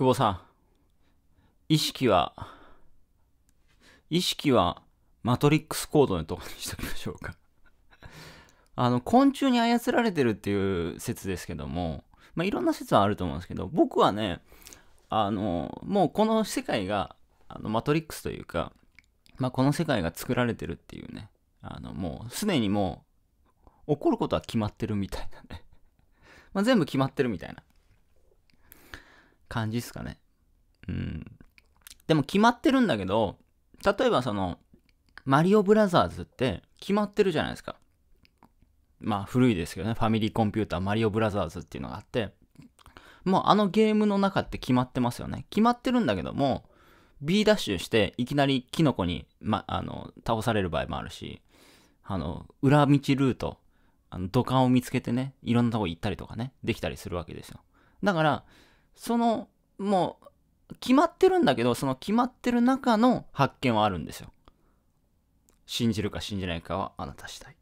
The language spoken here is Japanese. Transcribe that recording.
久保さん。意識は、意識は、マトリックスコードのとこにしときましょうか あの、昆虫に操られてるっていう説ですけども、まあ、いろんな説はあると思うんですけど、僕はね、あの、もうこの世界が、あのマトリックスというか、まあ、この世界が作られてるっていうね、あの、もう、すでにもう、起こることは決まってるみたいなね ま全部決まってるみたいな。感じっすかね。うん。でも決まってるんだけど、例えばその、マリオブラザーズって決まってるじゃないですか。まあ古いですけどね、ファミリーコンピューターマリオブラザーズっていうのがあって、もうあのゲームの中って決まってますよね。決まってるんだけども、B ダッシュしていきなりキノコに、ま、あの、倒される場合もあるし、あの、裏道ルート、あの土管を見つけてね、いろんなとこ行ったりとかね、できたりするわけですよ。だから、そのもう決まってるんだけどその決まってる中の発見はあるんですよ信じるか信じないかはあなた次第